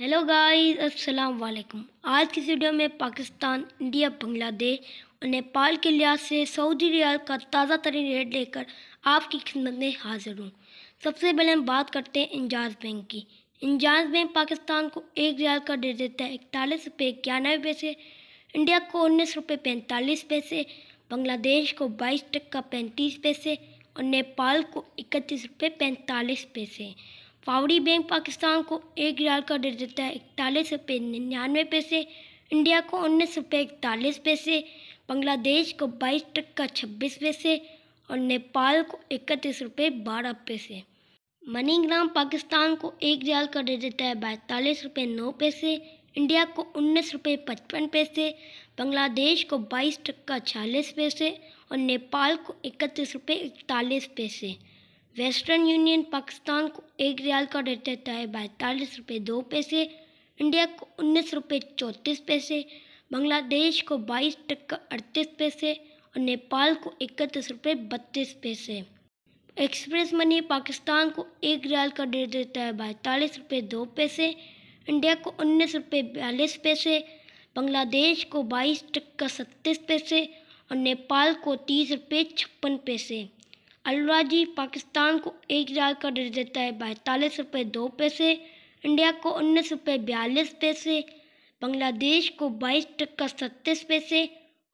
hello guys अस्सलाम वालेकुम आज की वीडियो में पाकिस्तान इंडिया बांग्लादेश और नेपाल के लिहाज से सऊदी रियाल का ताज़ा तरीन रेट लेकर आपकी खिदमत में हाजिर हूँ सबसे पहले हम बात करते हैं इंजाज बैंक की इंजाज बैंक पाकिस्तान को एक रियाल का रेट देता है इकतालीस रुपये इक्यानवे पैसे इंडिया को उन्नीस रुपये पैंतालीस पैसे बांग्लादेश को बाईस टक्का पैंतीस पैसे और नेपाल को इकतीस रुपये पैंतालीस पैसे फावड़ी बैंक पाकिस्तान को एक रियाल का डेट देता है इकतालीस रुपये निन्यानवे पैसे इंडिया को उन्नीस रुपये इकतालीस पैसे बांग्लादेश को बाईस टक्का छब्बीस पैसे और नेपाल को इकतीस रुपये बारह पैसे मनीग्राम पाकिस्तान को एक रियाल का डेट देता है बैतालीस रुपये नौ पैसे इंडिया को उन्नीस रुपये पचपन पैसे बांग्लादेश को बाईस टक्का छियालीस पैसे और नेपाल को इकतीस रुपये इकतालीस पैसे वेस्टर्न यूनियन पाकिस्तान को एक रियाल का रेट देता है बैतालीस रुपये दो पैसे इंडिया को उन्नीस रुपये चौंतीस पैसे बांग्लादेश को बाईस टक्का अड़तीस पैसे और नेपाल को इकतीस रुपये बत्तीस पैसे एक्सप्रेस मनी पाकिस्तान को एक रियाल का रेट देता है बैतालीस रुपये दो पैसे इंडिया को उन्नीस रुपये बयालीस पैसे बांग्लादेश को बाईस टक्का सत्तीस पैसे और नेपाल को तीस रुपये छप्पन पैसे अलराजी पाकिस्तान को एक हज़ार का दर्ज देता है बैतालीस रुपये दो पैसे इंडिया को उन्नीस रुपये बयालीस पैसे बांग्लादेश को बाईस टक्का सत्तीस पैसे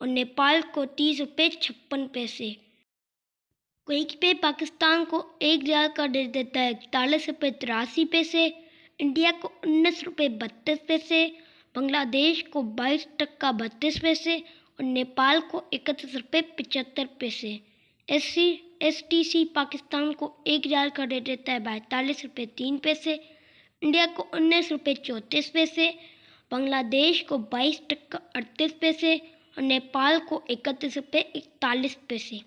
और नेपाल को तीस रुपये छप्पन पैसे क्विक पे पाकिस्तान को एक हज़ार का दर्ज देता है इकतालीस रुपये तिरासी पैसे इंडिया को उन्नीस रुपये बत्तीस पैसे बांग्लादेश को बाईस टक्का बत्तीस पैसे और नेपाल को इकतीस रुपये पचहत्तर पैसे S C S T C Pakistan को एक हज़ार का रेट देता है बैतालीस रुपये तीन पैसे इंडिया को उन्नीस रुपये चौंतीस पैसे बांग्लादेश को बाईस टक्का अड़तीस पैसे और नेपाल को इकतीस रुपये इकतालीस पैसे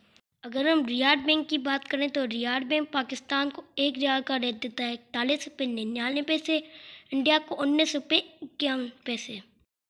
अगर हम रियाड बैंक की बात करें तो रियाड बैंक पाकिस्तान को एक हज़ार का रेट देता है इकतालीस रुपये निन्यानवे पैसे इंडिया को उन्नीस रुपये इक्यावन पैसे